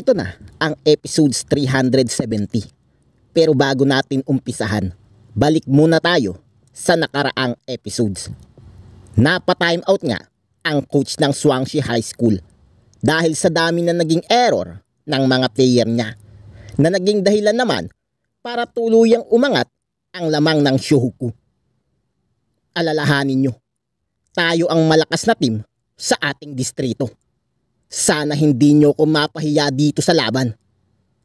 Eto na ang episodes 370. Pero bago natin umpisahan, balik muna tayo sa nakaraang episodes. Napa-time out nga ang coach ng Swangshi High School dahil sa dami na naging error ng mga player niya na naging dahilan naman para tuluyang umangat ang lamang ng Shohoku. Alalahanin nyo, tayo ang malakas na team sa ating distrito sana hindi nyo ko mapahiya dito sa laban.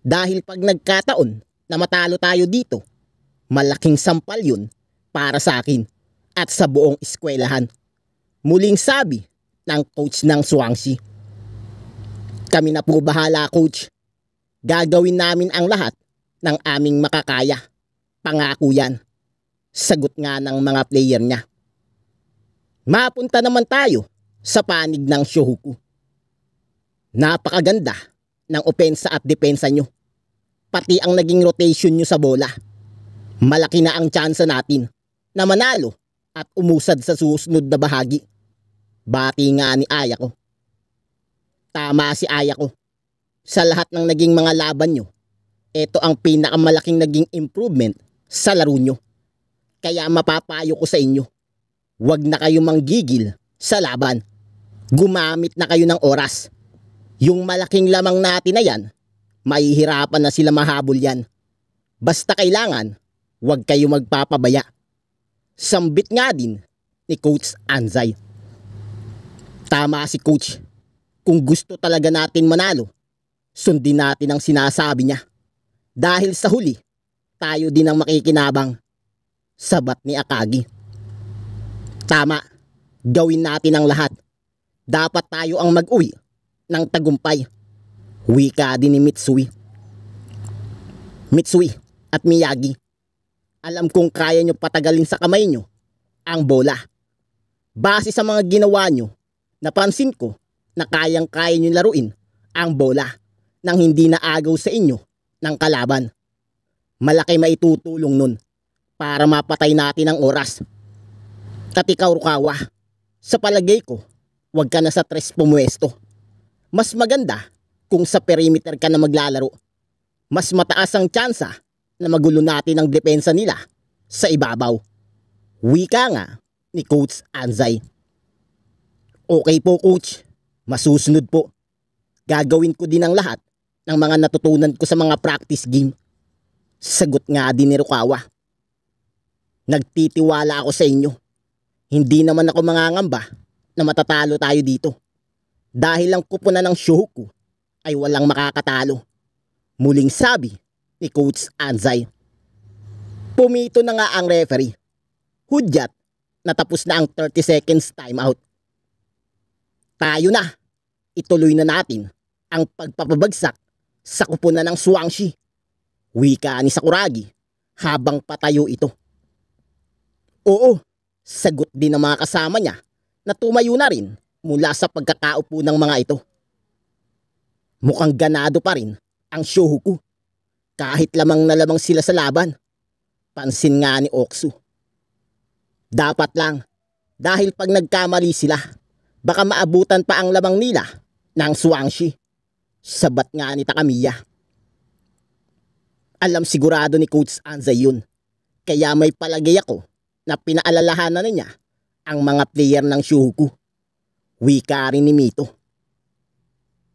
Dahil pag nagkataon na matalo tayo dito, malaking sampal yun para sa akin at sa buong eskwelahan. Muling sabi ng coach ng Swansea. Kami na po bahala coach. Gagawin namin ang lahat ng aming makakaya. Pangako yan. Sagot nga ng mga player niya. Mapunta naman tayo sa panig ng Shohoku. Napakaganda ng opensa at depensa nyo. Pati ang naging rotation nyo sa bola. Malaki na ang tsansa natin na manalo at umusad sa susunod na bahagi. Bati nga ni Aya ko. Tama si Aya ko. Sa lahat ng naging mga laban nyo, ito ang pinakamalaking naging improvement sa laro nyo. Kaya mapapayo ko sa inyo, huwag na kayo manggigil sa laban. Gumamit na kayo ng oras yung malaking lamang natin na yan, mahihirapan na sila mahabol yan. Basta kailangan, huwag kayo magpapabaya. Sambit nga din ni Coach Anzay. Tama si Coach. Kung gusto talaga natin manalo, sundin natin ang sinasabi niya. Dahil sa huli, tayo din ang makikinabang. Sabat ni Akagi. Tama, gawin natin ang lahat. Dapat tayo ang mag-uwi ng tagumpay. Wika din ni Mitsui. Mitsui at Miyagi, alam kong kaya nyo patagalin sa kamay nyo ang bola. Base sa mga ginawa nyo, napansin ko na kayang-kaya nyo laruin ang bola nang hindi na agaw sa inyo ng kalaban. Malaki maitutulong nun para mapatay natin ang oras. At ikaw, Rukawa, sa palagay ko, huwag ka na sa tres pumuesto. Mas maganda kung sa perimeter ka na maglalaro. Mas mataas ang tsansa na magulo natin ang depensa nila sa ibabaw. Wika nga ni Coach Anzay. Okay po Coach, masusunod po. Gagawin ko din ang lahat ng mga natutunan ko sa mga practice game. Sagot nga din ni Rukawa. Nagtitiwala ako sa inyo. Hindi naman ako mangangamba na matatalo tayo dito dahil ang kupuna ng Shohoku ay walang makakatalo. Muling sabi ni Coach Anzai. Pumito na nga ang referee. Hudyat, natapos na ang 30 seconds timeout. Tayo na, ituloy na natin ang pagpapabagsak sa kupuna ng Suwangshi. Wika ni Sakuragi habang patayo ito. Oo, sagot din ng mga kasama niya na tumayo na rin mula sa pagkakaupo ng mga ito. Mukhang ganado pa rin ang Shohoku kahit lamang na lamang sila sa laban. Pansin nga ni Oksu. Dapat lang dahil pag nagkamali sila baka maabutan pa ang lamang nila ng Swangshi. Sabat nga ni Takamiya. Alam sigurado ni Coach Anzay yun. Kaya may palagay ako na pinaalalahanan na niya ang mga player ng Shuhuku wika rin ni Mito.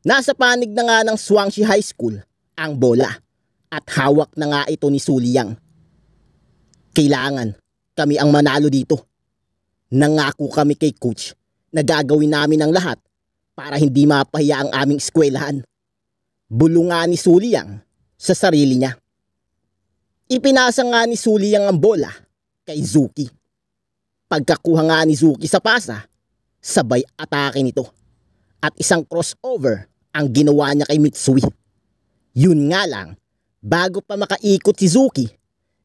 Nasa panig na nga ng Swansea High School ang bola at hawak na nga ito ni Suliyang. Kailangan kami ang manalo dito. Nangako kami kay coach na gagawin namin ang lahat para hindi mapahiya ang aming eskwelahan. Bulungan ni Suliyang sa sarili niya. Ipinasa nga ni Suliyang ang bola kay Zuki. Pagkakuha nga ni Zuki sa pasa, sabay atake nito. At isang crossover ang ginawa niya kay Mitsui. Yun nga lang, bago pa makaikot si Zuki,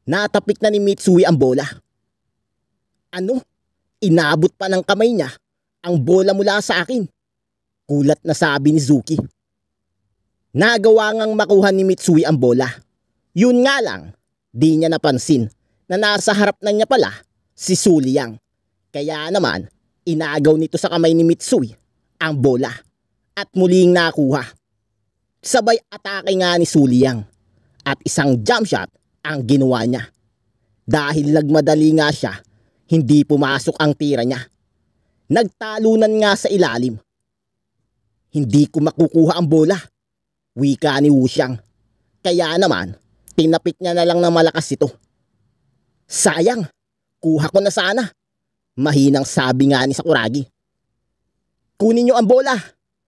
natapik na ni Mitsui ang bola. Ano? Inabot pa ng kamay niya ang bola mula sa akin. Kulat na sabi ni Zuki. Nagawa ngang makuha ni Mitsui ang bola. Yun nga lang, di niya napansin na nasa harap na niya pala si Suliang. Kaya naman, Inaagaw nito sa kamay ni Mitsui ang bola at muling nakuha. Sabay atake nga ni Suliang at isang jump shot ang ginawa niya. Dahil nagmadali nga siya, hindi pumasok ang tira niya. Nagtalunan nga sa ilalim. Hindi ko makukuha ang bola. Wika ni Wusyang. Kaya naman, tinapik niya na lang na malakas ito. Sayang, kuha ko na sana. Mahinang sabi nga ni Sakuragi. Kunin niyo ang bola!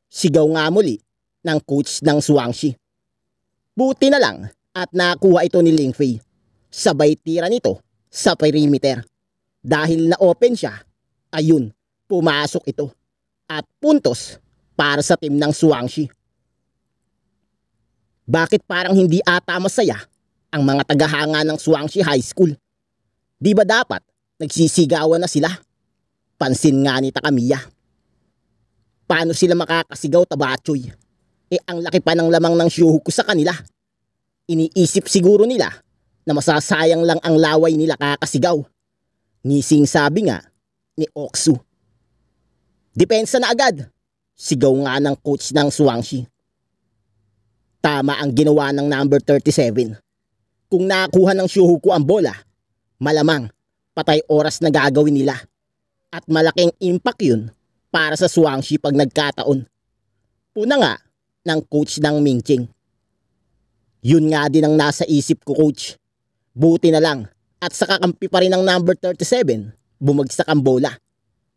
Sigaw nga muli ng coach ng Suwangshi. Buti na lang at nakuha ito ni Lingfei. Sabay tira nito sa perimeter. Dahil na-open siya, ayun, pumasok ito. At puntos para sa team ng Suwangshi. Bakit parang hindi ata masaya ang mga tagahanga ng Suwangshi High School? Di ba dapat Nagsisigawan na sila. Pansin nga ni Takamiya. Paano sila makakasigaw tabachoy? Eh ang laki pa ng lamang ng shuhu ko sa kanila. Iniisip siguro nila na masasayang lang ang laway nila kakasigaw. Ngising sabi nga ni Oksu. Depensa na agad! Sigaw nga ng coach ng Suwangshi. Tama ang ginawa ng number 37. Kung nakuha ng Shuhuku ang bola, malamang patay oras na gagawin nila. At malaking impact yun para sa Swansea pag nagkataon. Una nga, ng coach ng Mingching. Yun nga din ang nasa isip ko coach. Buti na lang at sa kakampi pa rin ng number 37, bumagsak ang bola.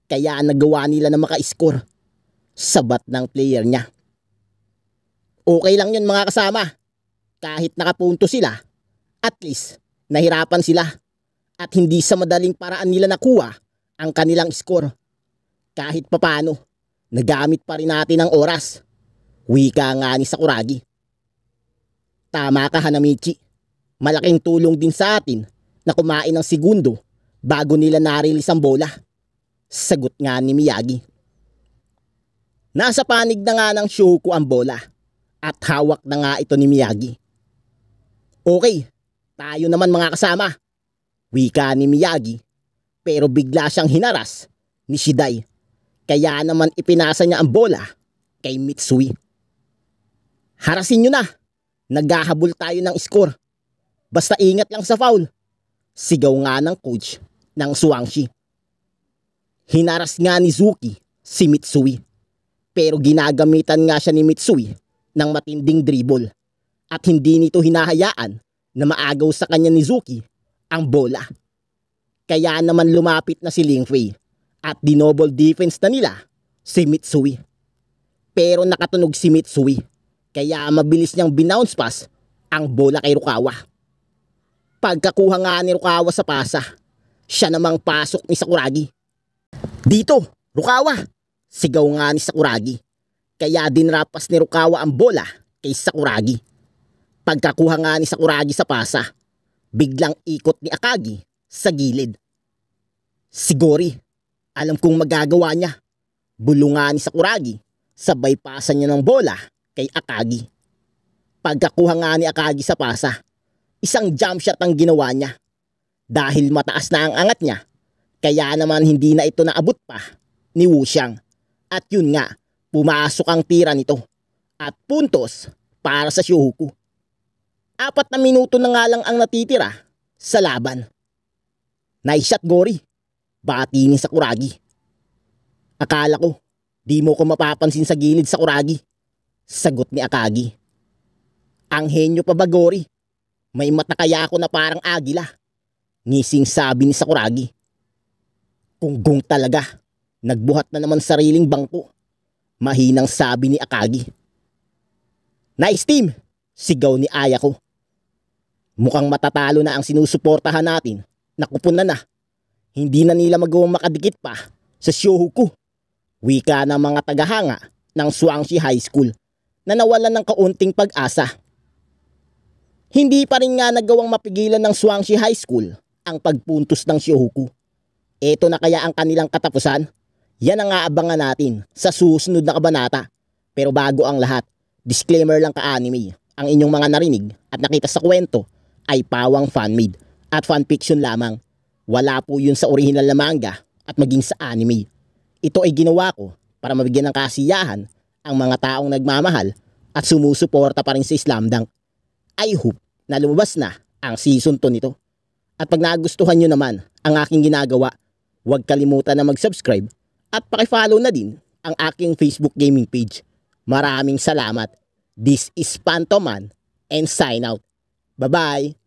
Kaya nagawa nila na maka-score. Sabat ng player niya. Okay lang yun mga kasama. Kahit nakapunto sila, at least nahirapan sila at hindi sa madaling paraan nila nakuha ang kanilang score. Kahit papano, nagamit pa rin natin ang oras. Wika nga ni Sakuragi. Tama ka Hanamichi. Malaking tulong din sa atin na kumain ng segundo bago nila narilis ang bola. Sagot nga ni Miyagi. Nasa panig na nga ng Shoko ang bola at hawak na nga ito ni Miyagi. Okay, tayo naman mga kasama Wika ni Miyagi pero bigla siyang hinaras ni Shidai kaya naman ipinasa niya ang bola kay Mitsui. Harasin nyo na! Naghahabol tayo ng score. Basta ingat lang sa foul. Sigaw nga ng coach ng Suwangshi. Hinaras nga ni Zuki si Mitsui. Pero ginagamitan nga siya ni Mitsui ng matinding dribble at hindi nito hinahayaan na maagaw sa kanya ni Zuki ang bola. Kaya naman lumapit na si Ling Fei at dinoble defense na nila si Mitsui. Pero nakatunog si Mitsui kaya mabilis niyang binounce pass ang bola kay Rukawa. Pagkakuha nga ni Rukawa sa pasa, siya namang pasok ni Sakuragi. Dito, Rukawa! Sigaw nga ni Sakuragi. Kaya dinrapas ni Rukawa ang bola kay Sakuragi. Pagkakuha nga ni Sakuragi sa pasa, Biglang ikot ni Akagi sa gilid. Sigori, alam kong magagawa niya. Bulungan ni Sakuragi, sabay pasan niya ng bola kay Akagi. Pagkakuha nga ni Akagi sa pasa, isang jump shot ang ginawa niya. Dahil mataas na ang angat niya, kaya naman hindi na ito naabot pa ni Wu Xiang. At yun nga, pumasok ang tira nito. At puntos para sa Shohoku apat na minuto na nga lang ang natitira sa laban. Nice shot, Gori. Baka tingin sa Kuragi. Akala ko, di mo ko mapapansin sa gilid sa Kuragi. Sagot ni Akagi. Ang henyo pa ba, Gori? May mata kaya ako na parang agila. Ngising sabi ni Sakuragi. Kunggong talaga. Nagbuhat na naman sariling bangko. Mahinang sabi ni Akagi. Nice team! Sigaw ni Aya ko. Mukhang matatalo na ang sinusuportahan natin. Nakupon na na. Hindi na nila magawang makadikit pa sa Shohoku. Wika ng mga tagahanga ng Swangsea High School na nawalan ng kaunting pag-asa. Hindi pa rin nga nagawang mapigilan ng Swangsea High School ang pagpuntos ng Shohoku. Ito na kaya ang kanilang katapusan? Yan ang aabangan natin sa susunod na kabanata. Pero bago ang lahat, disclaimer lang ka-anime ang inyong mga narinig at nakita sa kwento ay pawang fanmade at fanfiction lamang. Wala po yun sa original na manga at maging sa anime. Ito ay ginawa ko para mabigyan ng kasiyahan ang mga taong nagmamahal at sumusuporta pa rin sa Islam Dunk. I hope na lumabas na ang season 2 nito. At pag nagustuhan nyo naman ang aking ginagawa, huwag kalimutan na mag-subscribe at pakifollow na din ang aking Facebook gaming page. Maraming salamat. This is Pantoman and sign out. Bye-bye!